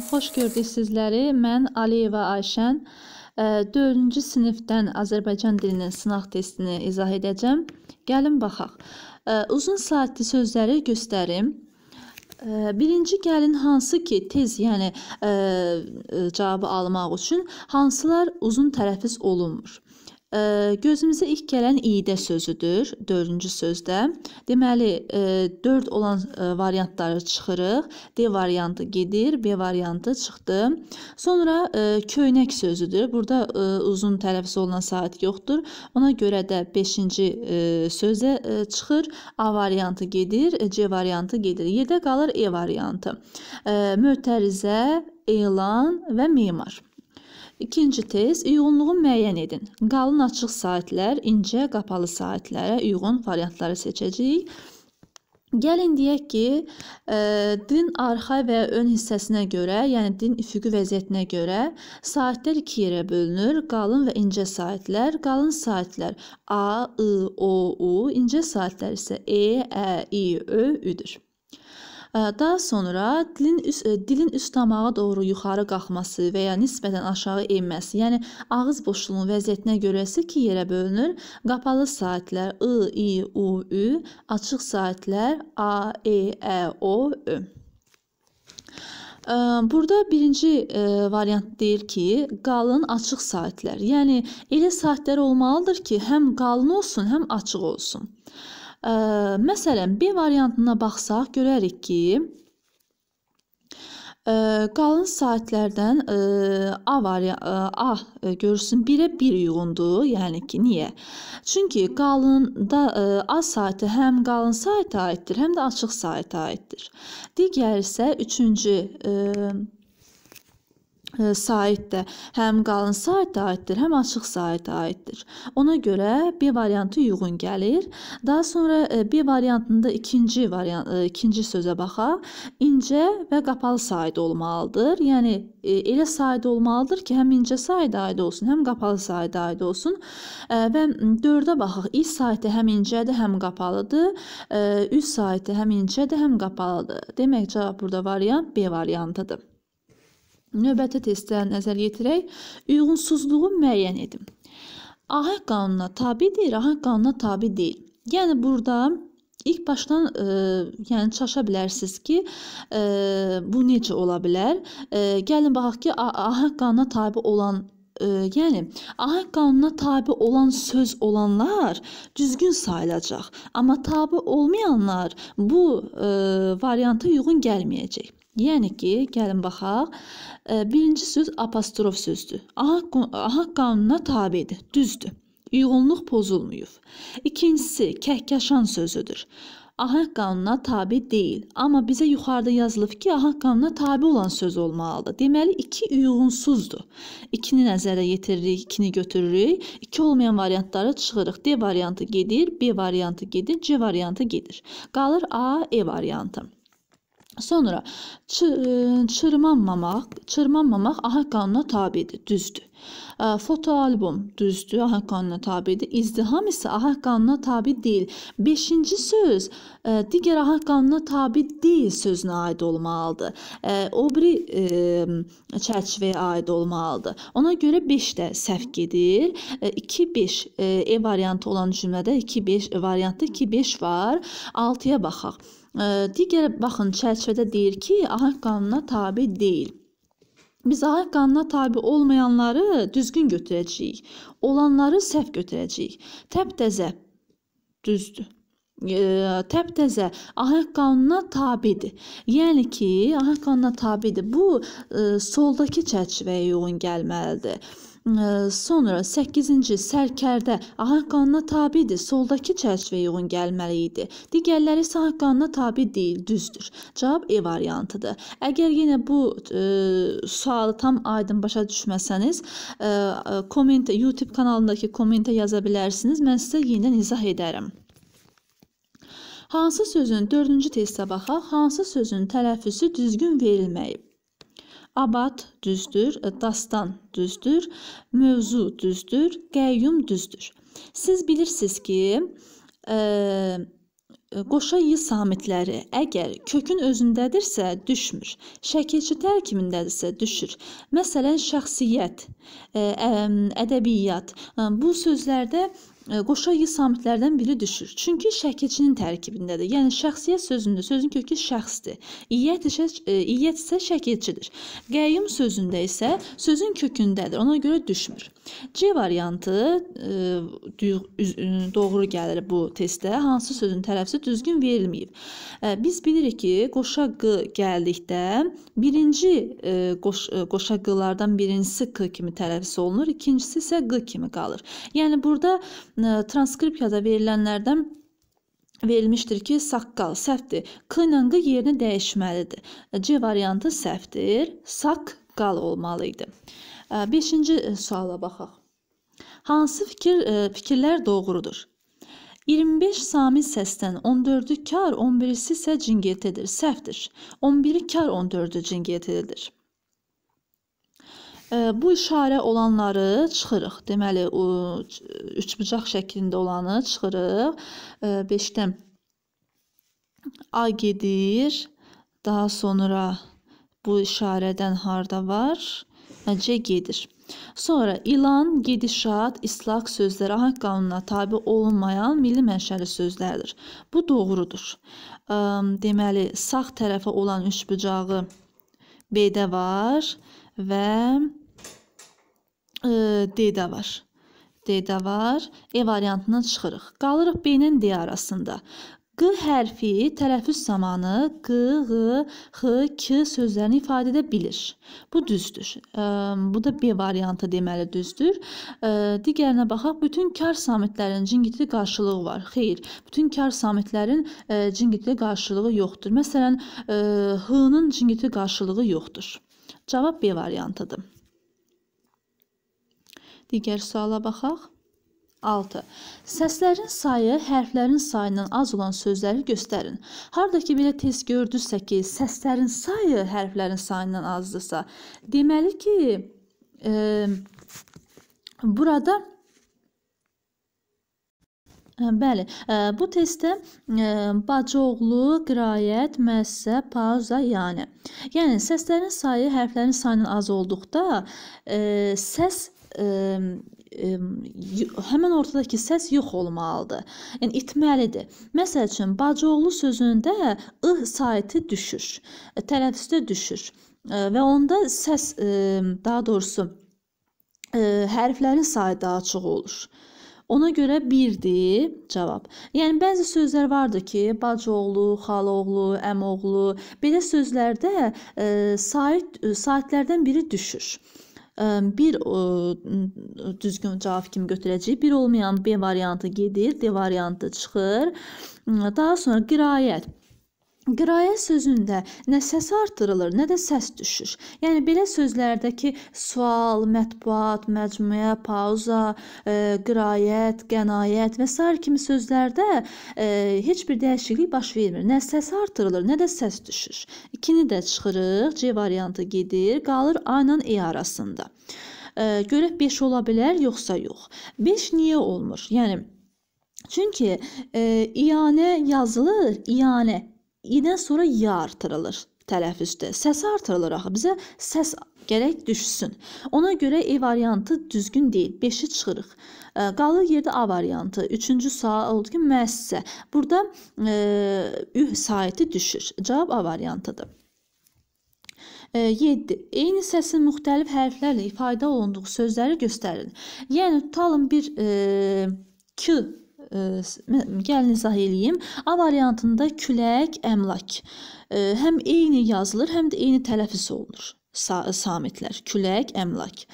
salam, xoş gördük sizləri. Mən Aliyeva Ayşən. 4-cü e, sinifdən Azərbaycan dilinin sınaq testini izah edəcəm. Gəlin baxaq. E, uzun saatli sözləri göstərim. E, birinci gəlin hansı ki, tez, yəni ə, cavabı almaq üçün hansılar uzun tərəfiz olunmur. Gözümüzə ilk gələn iyidə sözüdür, dördüncü sözdə. Deməli, 4 olan variantları çıxırıq. D variantı gedir, B variantı çıxdı. Sonra köynək sözüdür. Burada uzun tələffüz olunan saat yoxdur. Ona görə də 5-ci sözə çıxır. A variantı gedir, C variantı gedir. Yerdə qalır E variantı. Mötərizə, elan və memar. İkinci test, uyğunluğu müəyyən edin. Qalın açıq saatlər, incə qapalı saatlərə uyğun variantları seçəcəyik. Gəlin deyək ki, e, din arxa və ön hissəsinə görə, yəni din üfüqi vəziyyətinə görə saatlər iki yerə bölünür. Qalın və incə saatlər, qalın saatlər A, I, O, U, incə saatlər isə E, Ə, İ, Ö, Üdür. Daha sonra dilin üst, e, dilin üst damağa doğru yuxarı qalxması və ya nisbətən aşağı enməsi, yəni ağız boşluğunun vəziyyətinə görə isə iki yerə bölünür. Qapalı saatlər ı, i, u, ü, açıq saatlər a, e, ə, o, ü. Burada birinci e, variant deyir ki, qalın açıq saatlər. Yəni elə saatlər olmalıdır ki, həm qalın olsun, həm açıq olsun. Ə, məsələn, B variantına baxsaq görərik ki, ə, e, qalın saatlərdən ə, e, A variantı e, A görürsün 1-ə 1 bir uyğundur. Yəni ki, niyə? Çünki qalında ə, A saatı həm qalın saata aiddir, həm də açıq saata aiddir. Digər isə 3-cü E, sait də həm qalın saitə aiddir, həm açıq saitə aiddir. Ona görə B variantı uyğun gəlir. Daha sonra e, B variantında ikinci variant e, ikinci sözə baxaq. İncə və qapalı sait olmalıdır. Yəni elə sait olmalıdır ki, həm incə saitə aid olsun, həm qapalı saitə aid olsun. Və 4-ə baxaq. İç saitə həm incədir, həm qapalıdır. Üst saitə həm incədir, həm qapalıdır. Demək cavab burada variant B variantıdır. Növbəti testə nəzər yetirək, uyğunsuzluğu müəyyən edin. Ahəng qanununa tabidir, ahəng qanununa tabi deyil. Yəni burada İlk başdan e, yəni çaşa bilərsiniz ki, e, bu necə ola bilər? E, gəlin baxaq ki, ahəng qanuna tabe olan e, yəni ahəng qanununa tabe olan söz olanlar düzgün sayılacaq, amma tabe olmayanlar bu e, varianta uyğun gəlməyəcək. Yəni ki, gəlin baxaq. Birinci söz apostrof sözdür. Aha qanununa tabedir, düzdür. Uyğunluq pozulmuyub. İkincisi kəhkəşan sözüdür. AHA qanununa tabe deyil, amma bizə yuxarıda yazılıb ki, AHA qanununa tabe olan söz olmalıdır. Deməli 2 uyğunsuzdur. 2-ni nəzərə yetiririk, 2-ni götürürük. 2 olmayan variantlara çıxırıq. D variantı gedir, B variantı gedir, C variantı gedir. Qalır A, E variantı. Sonra çırmanmamaq, e, çırmanmamaq AHA qanuna tabedir, düzdür. E, Fotoalbum düzdür, AHA qanuna tabedir. İzdiham isə AHA qanuna tabe deyil. 5-ci söz e, digər AHA qanuna tabe deyil sözünə aid olmalıdır. O biri çərçivəyə aid olmalıdır. Ona görə 5 də səhv gedir. 2-5 E variantı olan cümlədə 2-5 variantda 2-5 var. 6-ya baxaq. Digər baxın çərçivədə deyir ki, ahəng qanununa tabe deyil. Biz ahəng qanununa tabe olmayanları düzgün götürəcəyik. Olanları səhv götürəcəyik. Təptəzə düzdür təptəzə ahəng qanununa tabedir. Yəni ki, ahəng qanununa tabedir. Bu ə, e, soldakı çərçivəyə uyğun gəlməlidir. Sonra 8-ci sərkərdə ağır qanuna tabidir. Soldakı çərçivəyə uyğun gəlməli idi. Digərləri isə ağır qanuna tabi deyil, düzdür. Cavab E variantıdır. Əgər yenə bu e, sualı tam aydın başa düşməsəniz, e, e kommentə YouTube kanalındakı kommentə yaza bilərsiniz. Mən sizə yenidən izah edərəm. Hansı sözün 4-cü testə baxaq, hansı sözün tələffüsü düzgün verilməyib? Abad düzdür, e, dastan düzdür, mövzu düzdür, qəyyum düzdür. Siz bilirsiniz ki, ə, e, e, qoşa y samitləri əgər kökün özündədirsə düşmür. Şəkilçi tərkibindədirsə düşür. Məsələn, şəxsiyyət, ə, ə, ədəbiyyat. Bu sözlərdə qoşa-yi samitlərdən biri düşür. Çünki şəkilçinin tərkibindədir. Yəni şəxsiyyət sözündə sözün kökü şəxsdir. İyyət isə e, iyyət isə şəkilçidir. Qəyyum sözündə isə sözün kökündədir. Ona görə düşmür. C variantı e, e, doğru gəlir bu testdə. Hansı sözün tərəfsi düzgün verilməyib. Biz bilirik ki, qoşa q gəldikdə birinci qoş, qoşa q-lardan birincisi q kimi tərəfsi olunur, ikincisi isə q kimi qalır. Yəni burada E, transkripsiyada verilənlərdən verilmişdir ki, saqqal səhvdir. K ilə q yerini dəyişməlidir. E, C variantı səhvdir. Saqqal olmalı idi. 5-ci e, suala baxaq. Hansı fikir fikirlər doğrudur? 25 sami səsdən 14-ü kar, 11-si isə cingiltidir, səhvdir. 11-i kar, 14-ü cingiltidir. Bu işarə olanları çıxırıq. Deməli, üçbucaq şəklində olanı çıxırıq. 5-dən A gedir. Daha sonra bu işarədən harda var? Hə, C gedir. Sonra ilan, gedişat, islaq sözləri AHAQ qanununa tabi olunmayan milli mənşəli sözlərdir. Bu doğrudur. Deməli, sağ tərəfə olan üçbucağı B-də var və D də var. D də var. E variantından çıxırıq. Qalırıq B ilə D arasında. Q hərfi tələffüz zamanı q, ğ, x, k sözlərini ifadə edə bilir. Bu düzdür. Bu da B variantı deməli düzdür. Digərinə baxaq. Bütün kar samitlərin cingitli qarşılığı var. Xeyr, bütün kar samitlərin e, cingitli qarşılığı yoxdur. Məsələn, e, h-nın cingitli qarşılığı yoxdur. Cavab B variantıdır. Digər suala baxaq. 6. Səslərin sayı hərflərin sayından az olan sözləri göstərin. Harda ki belə tez gördünüzsə ki, səslərin sayı hərflərin sayından azdırsa, deməli ki, e, burada e, Bəli, e, bu testdə e, bacoğlu, qirayət, müəssisə, pauza, yəni. Yəni səslərin sayı hərflərin sayının az olduqda səs həmin ortadakı səs yox olmalıdır. Yəni itməlidir. Məsəl üçün bacıoğlu sözündə ı saiti düşür. Tələffüzdə düşür və onda səs daha doğrusu hərflərin sayı daha çox olur. Ona görə 1-dir cavab. Yəni bəzi sözlər vardır ki, bacıoğlu, xalaoğlu, əmoğlu, belə sözlərdə e, saat saatlərdən biri düşür bir düzgün cavab kimi götürəcəyik. Bir olmayan B variantı gedir, D variantı çıxır. Daha sonra qiraət. Qirayə sözündə nə səs artırılır, nə də səs düşür. Yəni belə sözlərdəki sual, mətbuat, məcmuə, pauza, e, qiraət, qənaət və sair kimi sözlərdə e, heç bir dəyişiklik baş vermir. Nə səs artırılır, nə də səs düşür. İkini də çıxırıq, C variantı gedir, qalır A ilə E arasında. E, görək 5 ola bilər, yoxsa yox. 5 niyə olmur? Yəni Çünki e, iyanə yazılır, iyanə idən sonra ya artırılır tələffüzdə. Səs artırılır axı. Bizə səs gərək düşsün. Ona görə E variantı düzgün deyil. 5-i çıxırıq. E, qalır yerdə A variantı. 3-cü sual oldu ki, müəssisə. Burada e, üh saiti düşür. Cavab A variantıdır. 7. E, Eyni səsin müxtəlif hərflərlə ifadə olunduğu sözləri göstərin. Yəni tutalım bir e, k E, gəlin izah eləyim. A variantında külək, əmlak e, həm eyni yazılır, həm də eyni tələffüz olunur. Sa samitlər, külək, əmlak.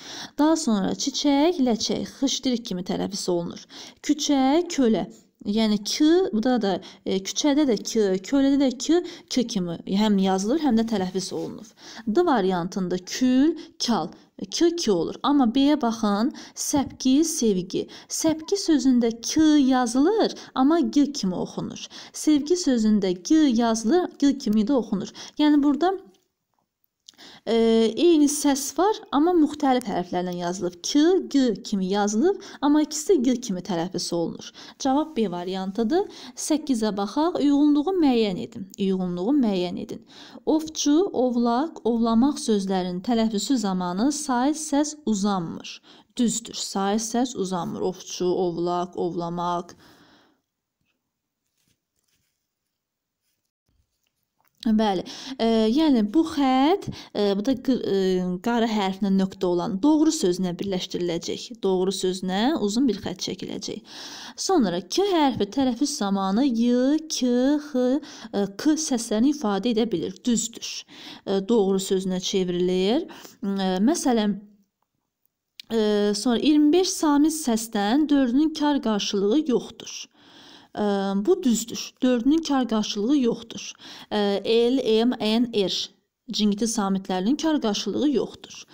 Daha sonra çiçək, ləçək, xışdirik kimi tələffüz olunur. Küçə, kölə. Yəni k, bu da da e, küçədə də k, kölədə də k, k kimi həm yazılır, həm də tələffüz olunur. D variantında kül, kal, k k olur. Amma B-yə baxın, səpki, sevgi. Səpki sözündə k yazılır, amma g kimi oxunur. Sevgi sözündə g yazılır, g kimi də oxunur. Yəni burada E, eyni səs var, amma müxtəlif hərflərlə yazılıb. K, G kimi yazılıb, amma ikisi də G kimi tələffüz olunur. Cavab B variantıdır. 8-ə baxaq, uyğunluğu müəyyən edin. Uyğunluğu müəyyən edin. Ovçu, ovlaq, ovlamaq sözlərinin tələffüsü zamanı saiz səs uzanmır. Düzdür, saiz səs uzanmır. Ovçu, ovlaq, ovlamaq, ovlamaq Bəli. E, yəni bu xətt, e, bu da e, qara hərfinə nöqtə olan doğru sözünə birləşdiriləcək. Doğru sözünə uzun bir xətt çəkiləcək. Sonra k hərfi tələffüz zamanı y, k, x, e, k səslərini ifadə edə bilir. Düzdür. E, doğru sözünə çevrilir. E, məsələn, e, sonra 25 samit səsdən 4-ünün kar qarşılığı yoxdur. Bu düzdür. Dördünün kar qarşılığı yoxdur. L, M, N, R. Cingiti samitlərinin kar qarşılığı yoxdur.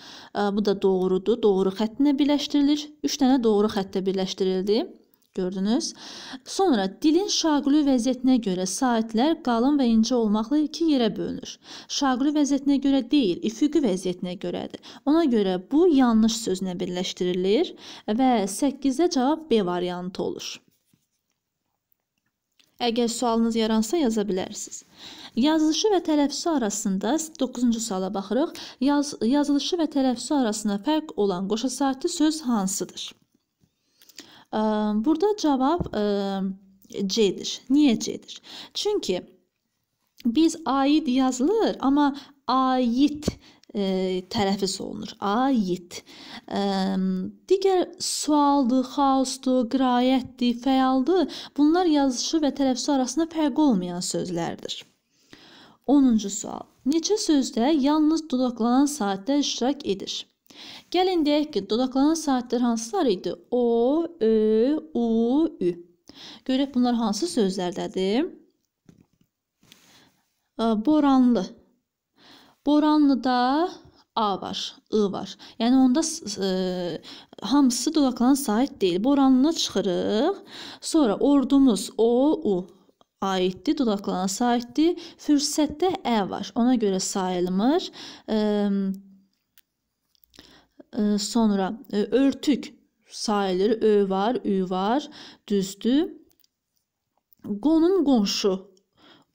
Bu da doğrudur. Doğru xəttinə birləşdirilir. 3 dənə doğru xəttə birləşdirildi. Gördünüz. Sonra dilin şaquli vəziyyətinə görə saitlər qalın və incə olmaqla iki yerə bölünür. Şaquli vəziyyətinə görə deyil, üfüqi vəziyyətinə görədir. Ona görə bu yanlış sözünə birləşdirilir və 8-də cavab B variantı olur. Əgər sualınız yaransa yaza bilərsiniz. Yazılışı və tələffüzü arasında 9-cu suala baxırıq. Yaz, yazılışı və tələffüzü arasında fərq olan qoşa saatlı söz hansıdır? Burada cavab C-dir. Niyə C-dir? Çünki biz aid yazılır, amma aid ə, e, tərəfiz olunur. Ayit. Ə, e, digər sualdır, xaosdur, qirayətdir, fəaldır. Bunlar yazışı və tələffüzü arasında fərq olmayan sözlərdir. 10-cu sual. Neçə sözdə yalnız dodaqlanan saatlər iştirak edir? Gəlin deyək ki, dodaqlanan saatlər hansılar idi? O, ö, u, ü. Görək bunlar hansı sözlərdədir? E, boranlı Boranlıda A var, I var. Yəni onda e, hamısı dodaqlarına sahib deyil. Boranlına çıxırıq. Sonra ordumuz O, U aiddir, dodaqlarına sahibdir. Fürsətdə Ə var. Ona görə sayılmır. E, e, sonra e, örtük sayılır. Ö var, Ü var. Düzdür. Qonum qonşu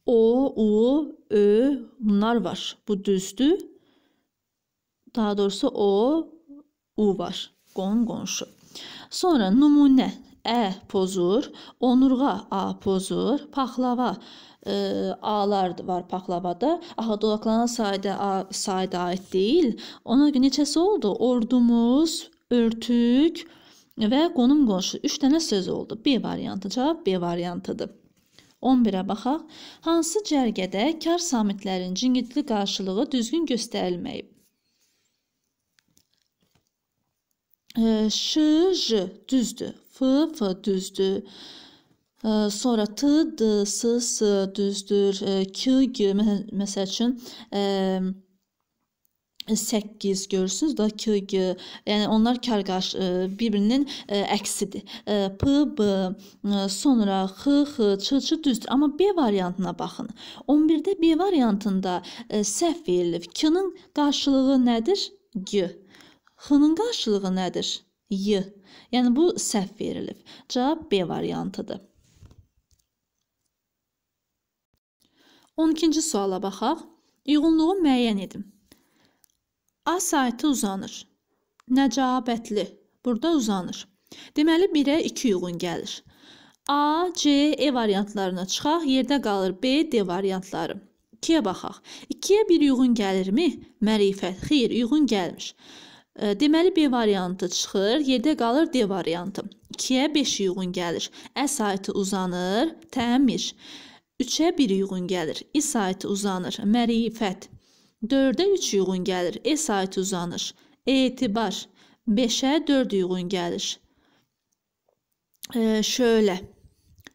O, U, Ö bunlar var. Bu düzdür. Daha doğrusu O, U var. Qon, qonşu. Sonra nümunə. Ə e pozur, onurğa A pozur, paxlava e, A-lar var paxlavada. Aha dolaklanan sayda A sayda aid deyil. Ona görə neçəsi oldu? Ordumuz, örtük və qonum qonşu 3 dənə söz oldu. B variantı cavab B variantıdır. 11-ə baxaq. Hansı cərgədə kar samitlərin cingidli qarşılığı düzgün göstərilməyib? Ş, J düzdür. F, F düzdür. Sonra T, D, S, S düzdür. Q, G məsəl üçün 8 görürsünüz da KG, yəni onlar kar qarşı e, bir-birinin e, əksidir. E, p, B, sonra X, X, Ç, Ç düzdür. Amma B variantına baxın. 11-də B variantında səhv verilib. K-nın qarşılığı nədir? G. X-nın qarşılığı nədir? Y. Yəni bu səhv verilib. Cavab B variantıdır. 12-ci suala baxaq. Uyğunluğu müəyyən edin. A saytı uzanır. Nəcabətli. Burada uzanır. Deməli 1-ə 2 uyğun gəlir. A, C, E variantlarına çıxaq. Yerdə qalır B, D variantları. 2-yə baxaq. 2-yə 1 uyğun gəlirmi? Mərifət. Xeyr, uyğun gəlmir. E, deməli B variantı çıxır, yerdə qalır D variantı. 2-yə 5 uyğun gəlir. Ə e saytı uzanır, təmir. 3-ə 1 uyğun gəlir. İ saytı uzanır, mərifət. 4-ə 3 uyğun gəlir. E saytı uzanır. E etibar. 5-ə 4 uyğun gəlir. E, şöyle.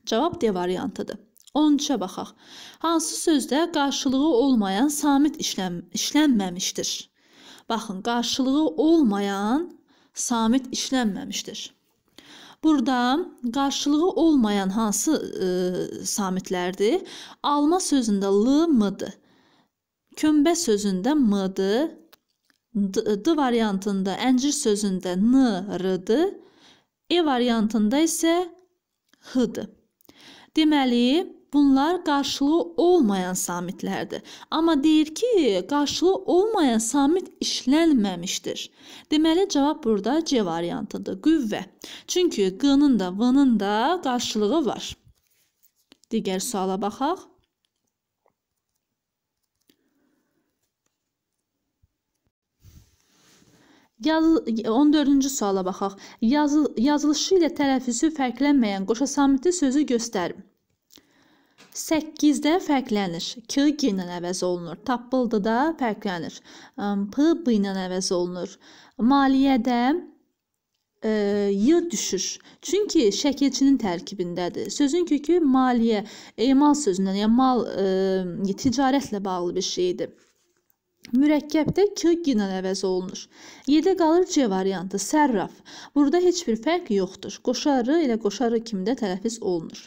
Cavab D variantıdır. 13-ə baxaq. Hansı sözdə qarşılığı olmayan samit işləm işlənməmişdir? Baxın, qarşılığı olmayan samit işlənməmişdir. Burada qarşılığı olmayan hansı e, samitlərdir? Alma sözündə l mıdır? Kömbə sözündə m-dır. D variantında əncir sözündə n-r-dır. E variantında isə h-dır. Deməli, bunlar qarşılığı olmayan samitlərdir. Amma deyir ki, qarşılığı olmayan samit işlənməmişdir. Deməli, cavab burada C variantıdır, qüvvə. Çünki q-nın da v-nın da qarşılığı var. Digər suala baxaq. Yaz 14-cü suala baxaq. Yazı, yazılışı ilə tələffüzü fərqlənməyən qoşasamiti sözü göstərin. 8-də fərqlənir. K G ilə əvəz olunur. Tapıldı da fərqlənir. P B ilə əvəz olunur. Maliyyədə e, y düşür. Çünki şəkilçinin tərkibindədir. Sözün kökü maliyyə, emal sözündən, yəni mal e, ticarətlə bağlı bir şeydir. Mürəkkəbdə k ilə əvəz olunur. 7 qalır C variantı sərraf. Burada heç bir fərq yoxdur. Qoşarı elə qoşarı kimi də tələffüz olunur.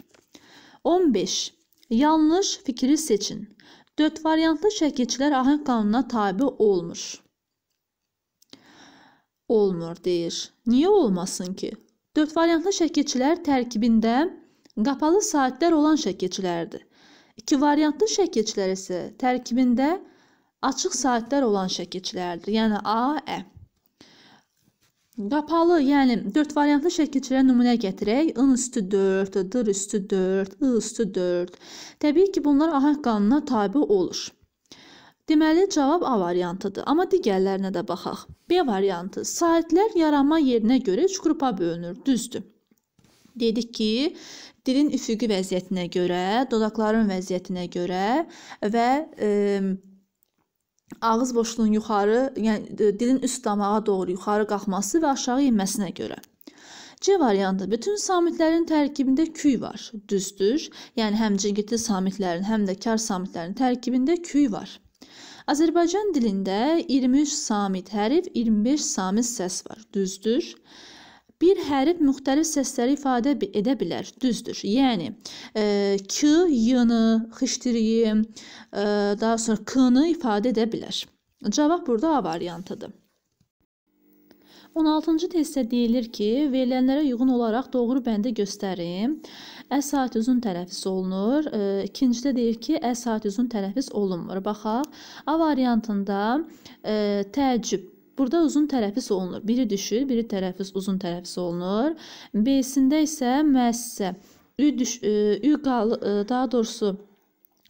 15. Yanlış fikri seçin. 4 variantlı şəkilçilər ahəng qanununa tabe olmur. Olmur deyir. Niyə olmasın ki? 4 variantlı şəkilçilər tərkibində qapalı saatlər olan şəkilçilərdir. 2 variantlı şəkilçilər isə tərkibində qapalı açıq saatlər olan şəkilçilərdir. Yəni A, Ə. E. Qapalı, yəni 4 variantlı şəkilçilərə nümunə gətirək. I üstü 4, D üstü 4, I üstü 4. Təbii ki, bunlar ahəng qanununa tabi olur. Deməli, cavab A variantıdır. Amma digərlərinə də baxaq. B variantı. Saitlər yaranma yerinə görə 3 qrupa bölünür. Düzdür. Dedik ki, dilin üfüqi vəziyyətinə görə, dodaqların vəziyyətinə görə və e, ağız boşluğunun yuxarı, yəni e, dilin üst damağa doğru yuxarı qalxması və aşağı enməsinə görə. C variantı. Bütün samitlərin tərkibində küy var. Düzdür. Yəni həm cingitli samitlərin, həm də kar samitlərin tərkibində küy var. Azərbaycan dilində 23 samit hərf, 25 samit səs var. Düzdür. Bir hərf müxtəlif səsləri ifadə edə bilər, düzdür. Yəni e, k, y-ni, xışdiriyi, e, daha sonra k-ni ifadə edə bilər. Cavab burada A variantıdır. 16-cı testdə deyilir ki, verilənlərə uyğun olaraq doğru bəndi göstərin. Ə saat uzun tələffüz olunur. E, ikincidə deyir ki, ə saat uzun tələffüz olunmur. Baxaq, A variantında e, təəccüb Burada uzun tərəfis olunur. Biri düşür, biri tərəfis uzun tərəfis olunur. B-sində isə müəssisə. Ü, düş, e, ü qal, e, daha doğrusu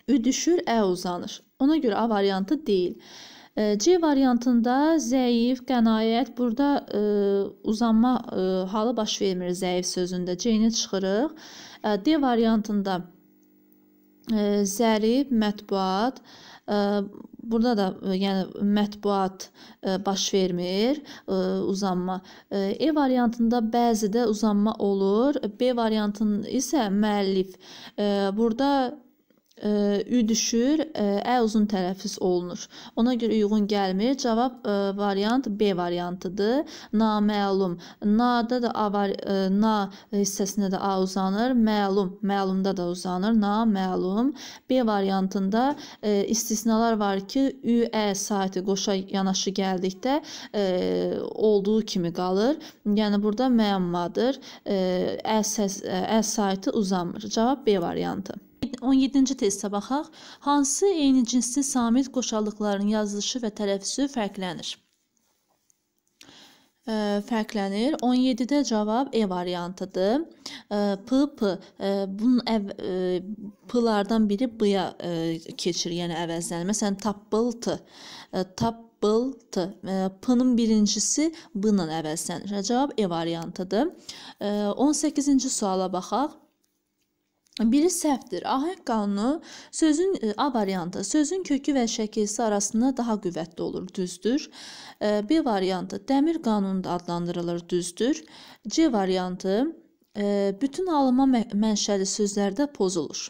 ü düşür, ə uzanır. Ona görə A variantı deyil. E, C variantında zəif, qənaət, burada ə, uzanma ə, halı baş vermir zəif sözündə. C-ni çıxırıq. D variantında ə, zərib, mətbuat, ə, Burada da yəni mətbuat baş vermir, uzanma. E variantında bəzidə uzanma olur. B variantının isə müəllif burada ü düşür, ə uzun tələffüz olunur. Ona görə uyğun gəlmir. Cavab ə, variant B variantıdır. Naməlum. Na-da da a var ə, na hissəsində də a uzanır. Məlum, məlumda da uzanır. Naməlum. B variantında ə, istisnalar var ki, ü ə saiti qoşa yanaşı gəldikdə ə, olduğu kimi qalır. Yəni burada məmmadır. Ə, ə səs ə, ə saiti uzanmır. Cavab B variantı. 17-ci testə baxaq. Hansı eyni cinsli samit qoşarlıqlarının yazılışı və tələffüzü fərqlənir? Ə, fərqlənir. 17-də cavab E variantıdır. P P bunun əv, P-lardan biri B-ya keçir, yəni əvəzlənir. Məsələn, tapıltı. Tap bılt. P-nın birincisi B-nın əvəzlənir. Cavab E variantıdır. 18-ci suala baxaq. Biri səhvdir. Ahəng qanunu sözün e, A variantı sözün kökü və şəkilsi arasında daha qüvvətli olur, düzdür. E, B variantı dəmir qanunu da adlandırılır, düzdür. C variantı e, bütün alınma mənşəli sözlərdə pozulur.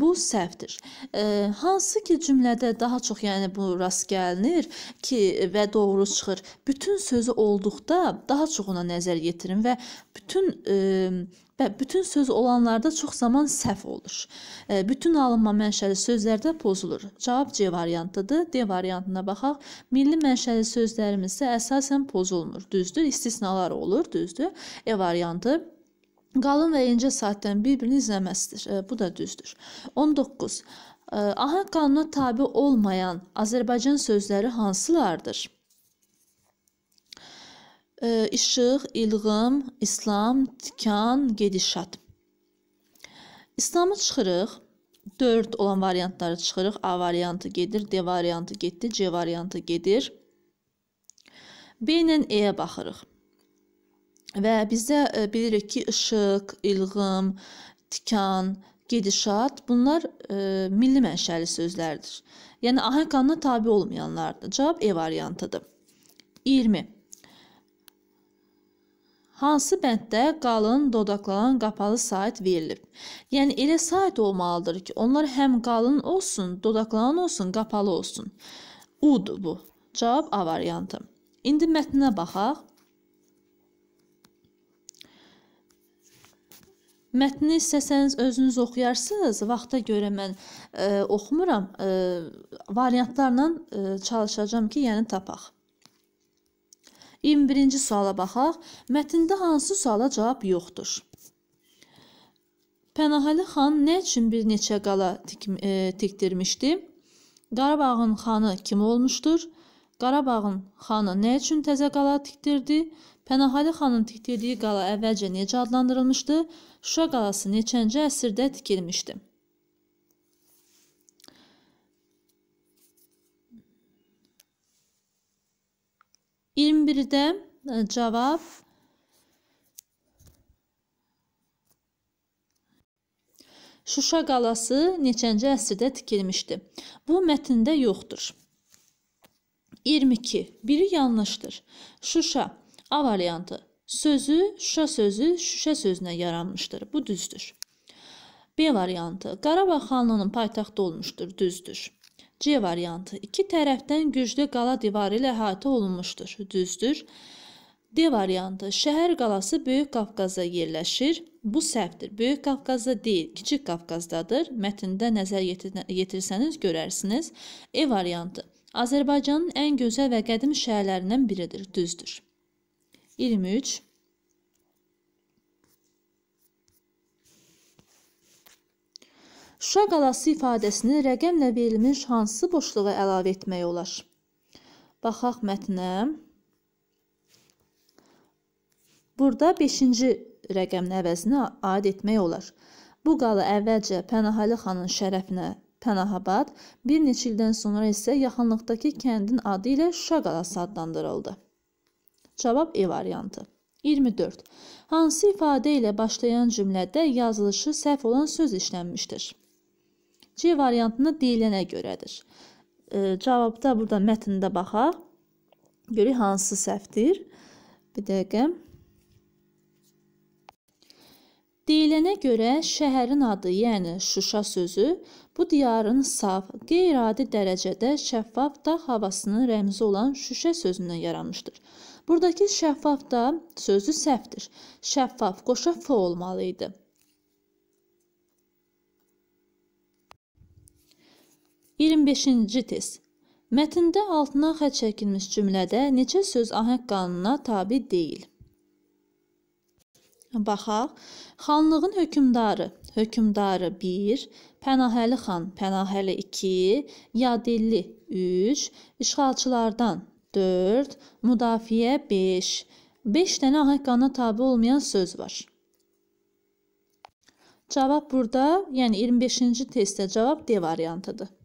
Bu səhvdir. Hansı ki cümlədə daha çox, yəni bu rast gəlinir ki və doğru çıxır. Bütün sözü olduqda daha çoxuna nəzər yetirin və bütün və bütün söz olanlarda çox zaman səhv olur. E, bütün alınma mənşəli sözlərdə pozulur. Cavab C variantdadır. D variantına baxaq. Milli mənşəli sözlərimizdə əsasən pozulmur. Düzdür? İstisnalar olur, düzdür? E variantı Qalın və incə saatdən bir-birini izləməsidir. E, bu da düzdür. 19. E, Ahın qanuna tabe olmayan Azərbaycan sözləri hansılardır? işıq, ilğım, İslam, tikan, gedişat. İslamı çıxırıq. 4 olan variantları çıxırıq. A variantı gedir, D variantı getdi, C variantı gedir. B ilə E-yə baxırıq. Və bizə e, bilirik ki, işıq, ilğım, tikan, gedişat bunlar e, milli mənşəli sözlərdir. Yəni ahəng qanuna tabe olmayanlardır. Cavab E variantıdır. 20 hansı bənddə qalın, dodaqlanan qapalı saat verilib. Yəni elə saat olmalıdır ki, onlar həm qalın olsun, dodaqlanan olsun, qapalı olsun. Ud bu. Cavab A variantı. İndi mətninə baxaq. Mətni istəsəniz özünüz oxuyarsınız. Vaxta görə mən e, oxumuram. E, variantlarla e, çalışacağam ki, yəni tapaq. 21-ci suala baxaq. Mətndə hansı suala cavab yoxdur? Pənahəli xan nə üçün bir neçə qala tik, e, tikdirmişdi? Qarabağın xanı kim olmuşdur? Qarabağın xanı nə üçün təzə qala tikdirdi? Pənahəli xanın tikdirdiyi qala əvvəlcə necə adlandırılmışdı? Şuşa qalası neçənci əsrdə tikilmişdi? 21-də e, cavab Şuşa qalası neçənci əsrdə tikilmişdi? Bu mətndə yoxdur. 22. Biri yanlışdır. Şuşa A variantı. Sözü, Şuşa sözü Şuşa sözünə yaranmışdır. Bu düzdür. B variantı. Qarabağ xanlığının paytaxtı olmuşdur. Düzdür. C variantı. İki tərəfdən güclü qala divarı ilə əhatə olunmuşdur. Düzdür. D variantı. Şəhər qalası Böyük Qafqazda yerləşir. Bu səhvdir. Böyük Qafqazda deyil, Kiçik Qafqazdadır. Mətndə nəzər yetir yetirsəniz görərsiniz. E variantı. Azərbaycanın ən gözəl və qədim şəhərlərindən biridir. Düzdür. 23 Şuşa qalası ifadəsini rəqəmlə verilmiş hansı boşluğa əlavə etmək olar? Baxaq mətnə. Burada 5-ci rəqəmin əvəzini aid etmək olar. Bu qala əvvəlcə Pənahalı xanın şərəfinə Pənahabad, bir neçə ildən sonra isə yaxınlıqdakı kəndin adı ilə Şuşa qalası adlandırıldı. Cavab E variantı. 24. Hansı ifadə ilə başlayan cümlədə yazılışı səhv olan söz işlənmişdir? C variantını deyilənə görədir. E, cavabda burada mətndə baxaq. Görək hansı səhvdir. Bir dəqiqə. Deyilənə görə şəhərin adı, yəni Şuşa sözü bu diyarın saf, qeyri-adi dərəcədə şəffaf dağ havasının rəmzi olan Şuşa sözündən yaranmışdır. Buradakı şəffaf da sözü səhvdir. Şəffaf qoşa f olmalı idi. 25-ci test. Mətndə altına xətt çəkilmiş cümlədə neçə söz ahəng qanununa tabi deyil? Baxaq. Xanlığın hökmdarı. Hökmdarı 1, Pənahəli xan, Pənahəli 2, Yadilli 3, işğalçılardan 4, müdafiə 5. 5 dənə ahəng qanuna tabi olmayan söz var. Cavab burada, yəni 25-ci testdə cavab D variantıdır.